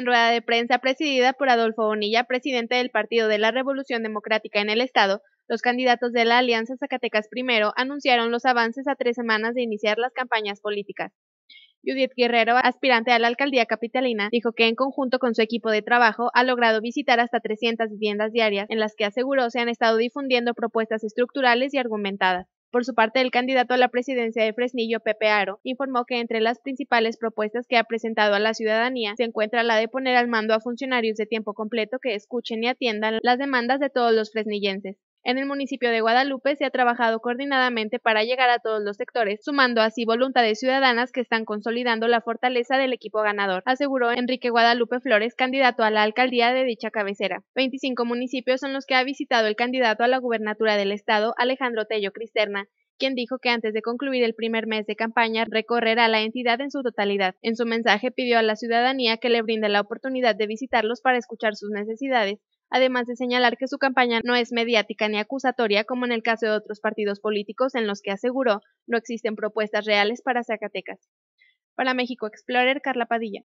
en rueda de prensa presidida por Adolfo Bonilla, presidente del Partido de la Revolución Democrática en el Estado, los candidatos de la Alianza Zacatecas Primero anunciaron los avances a tres semanas de iniciar las campañas políticas. Judith Guerrero, aspirante a la alcaldía capitalina, dijo que en conjunto con su equipo de trabajo ha logrado visitar hasta 300 viviendas diarias en las que aseguró se han estado difundiendo propuestas estructurales y argumentadas. Por su parte, el candidato a la presidencia de Fresnillo, Pepe Aro, informó que entre las principales propuestas que ha presentado a la ciudadanía se encuentra la de poner al mando a funcionarios de tiempo completo que escuchen y atiendan las demandas de todos los fresnillenses. En el municipio de Guadalupe se ha trabajado coordinadamente para llegar a todos los sectores, sumando así voluntades ciudadanas que están consolidando la fortaleza del equipo ganador, aseguró Enrique Guadalupe Flores, candidato a la alcaldía de dicha cabecera. 25 municipios son los que ha visitado el candidato a la gubernatura del estado, Alejandro Tello Cristerna, quien dijo que antes de concluir el primer mes de campaña recorrerá la entidad en su totalidad. En su mensaje pidió a la ciudadanía que le brinde la oportunidad de visitarlos para escuchar sus necesidades además de señalar que su campaña no es mediática ni acusatoria como en el caso de otros partidos políticos en los que aseguró no existen propuestas reales para Zacatecas. Para México Explorer, Carla Padilla.